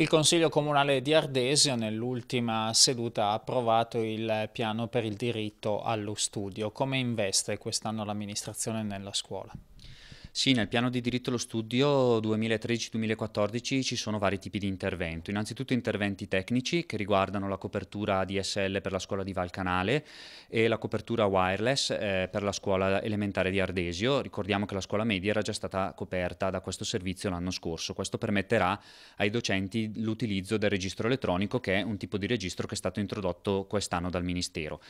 Il Consiglio Comunale di Ardesio nell'ultima seduta ha approvato il piano per il diritto allo studio. Come investe quest'anno l'amministrazione nella scuola? Sì, nel piano di diritto allo studio 2013-2014 ci sono vari tipi di intervento. Innanzitutto interventi tecnici che riguardano la copertura DSL per la scuola di Valcanale e la copertura wireless eh, per la scuola elementare di Ardesio. Ricordiamo che la scuola media era già stata coperta da questo servizio l'anno scorso. Questo permetterà ai docenti l'utilizzo del registro elettronico che è un tipo di registro che è stato introdotto quest'anno dal Ministero.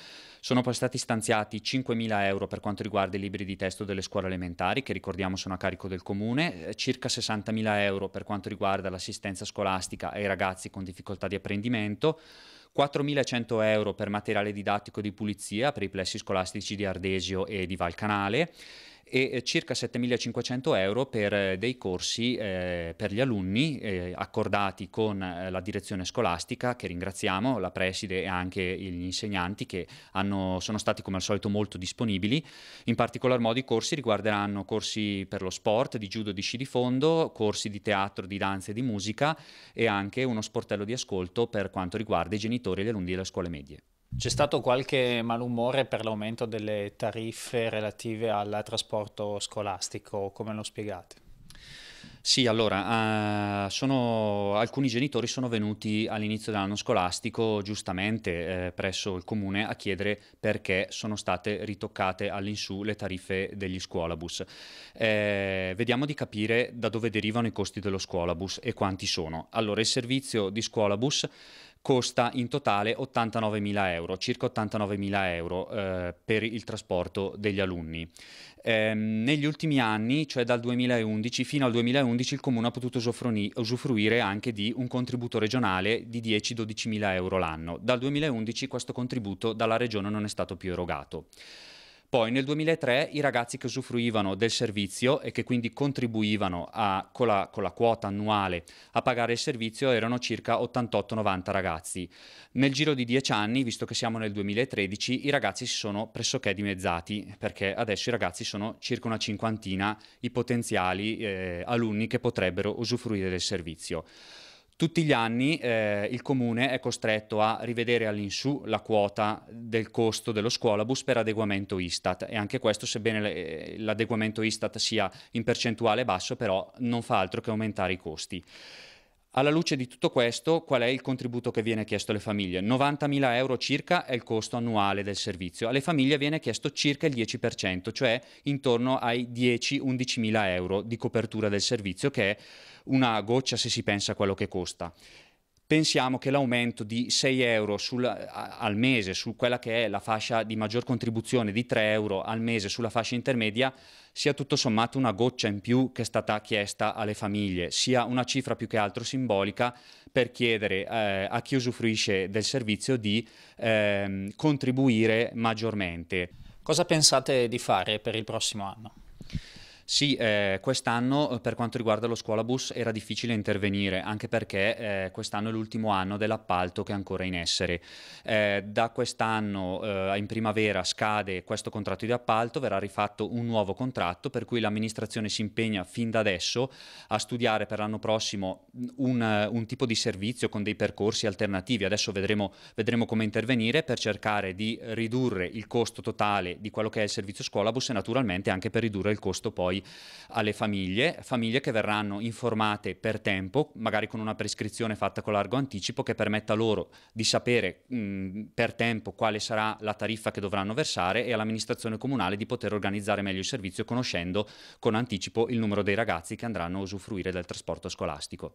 Sono poi stati stanziati 5.000 euro per quanto riguarda i libri di testo delle scuole elementari che ricordiamo sono a carico del comune, eh, circa 60.000 euro per quanto riguarda l'assistenza scolastica ai ragazzi con difficoltà di apprendimento, 4.100 euro per materiale didattico di pulizia per i plessi scolastici di Ardesio e di Valcanale, e eh, circa 7.500 euro per eh, dei corsi eh, per gli alunni eh, accordati con eh, la direzione scolastica che ringraziamo, la preside e anche gli insegnanti che hanno, sono stati come al solito molto disponibili. In particolar modo i corsi riguarderanno corsi per lo sport, di judo, di sci di fondo, corsi di teatro, di danza e di musica e anche uno sportello di ascolto per quanto riguarda i genitori e gli alunni delle scuole medie. C'è stato qualche malumore per l'aumento delle tariffe relative al trasporto scolastico, come lo spiegate? Sì, allora, uh, sono, alcuni genitori sono venuti all'inizio dell'anno scolastico giustamente eh, presso il comune a chiedere perché sono state ritoccate all'insù le tariffe degli scuolabus. Eh, vediamo di capire da dove derivano i costi dello scuolabus e quanti sono. Allora, il servizio di scuolabus costa in totale 89.000 euro, circa 89.000 euro eh, per il trasporto degli alunni. Eh, negli ultimi anni, cioè dal 2011 fino al 2011, il Comune ha potuto usufruire anche di un contributo regionale di 10-12.000 euro l'anno. Dal 2011 questo contributo dalla Regione non è stato più erogato. Poi nel 2003 i ragazzi che usufruivano del servizio e che quindi contribuivano a, con, la, con, la, quota annuale a pagare il servizio erano circa 88-90 ragazzi. Nel giro di 10 anni, visto che siamo nel 2013, i ragazzi si sono pressoché dimezzati perché adesso i ragazzi sono circa una cinquantina i potenziali eh, alunni che potrebbero usufruire del servizio. Tutti gli anni eh, il comune è costretto a rivedere all'insù la quota del costo dello scuolabus per adeguamento Istat e anche questo sebbene eh, l'adeguamento Istat sia in percentuale basso però non fa altro che aumentare i costi. Alla luce di tutto questo, qual è il contributo che viene chiesto alle famiglie? 90.000 euro circa è il costo annuale del servizio. Alle famiglie viene chiesto circa il 10%, cioè intorno ai 10-11.000 euro di copertura del servizio, che è una goccia se si pensa a quello che costa pensiamo che l'aumento di 6 euro sul, al mese su quella che è la fascia di maggior contribuzione di 3 euro al mese sulla fascia intermedia sia tutto sommato una goccia in più che è stata chiesta alle famiglie, sia una cifra più che altro simbolica per chiedere eh, a chi usufruisce del servizio di eh, contribuire maggiormente. Cosa pensate di fare per il prossimo anno? Sì, eh, quest'anno eh, per quanto riguarda lo scuolabus era difficile intervenire, anche perché eh, quest'anno è l'ultimo anno dell'appalto che è ancora in essere. Eh, da quest'anno eh, in primavera scade questo contratto di appalto, verrà rifatto un nuovo contratto per cui l'amministrazione si impegna fin da adesso a studiare per l'anno prossimo un, un, tipo di servizio con dei percorsi alternativi. Adesso vedremo, vedremo come intervenire per cercare di ridurre il costo totale di quello che è il servizio scuolabus e naturalmente anche per ridurre il costo poi alle famiglie, famiglie che verranno informate per tempo, magari con una prescrizione fatta con largo anticipo che permetta loro di sapere mh, per tempo quale sarà la tariffa che dovranno versare e all'amministrazione comunale di poter organizzare meglio il servizio conoscendo con anticipo il numero dei ragazzi che andranno a usufruire del trasporto scolastico.